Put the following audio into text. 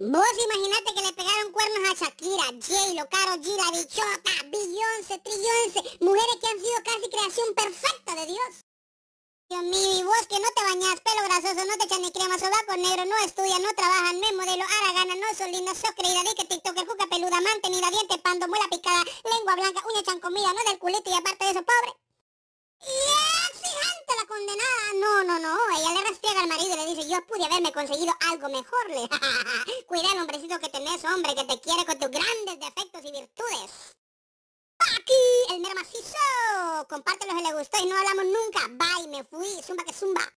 Vos imaginate que le pegaron cuernos a Shakira, J-Lo, Karol G, la bichota, Beyoncé, Trillonce, mujeres que han sido casi creación perfecta de Dios. Dios mío, vos que no te bañas, pelo grasoso, no te echan ni crema, sobaco negro, no estudias, no trabajas, no es modelo, gana, no sos linda, sos creída, di que tiktoker, juca peluda, mantenida, diente pando, muela picada, lengua blanca, uña chancomidas, no del culito y aparte de eso, pobre. Y exigente la condenada. No, no, no, ella le rastrega al marido pude haberme conseguido algo mejor. Cuida el hombrecito que tenés, hombre, que te quiere con tus grandes defectos y virtudes. aquí, ¡El mero macizo! Compártelo si le gustó y no hablamos nunca. Bye, me fui. Zumba que zumba.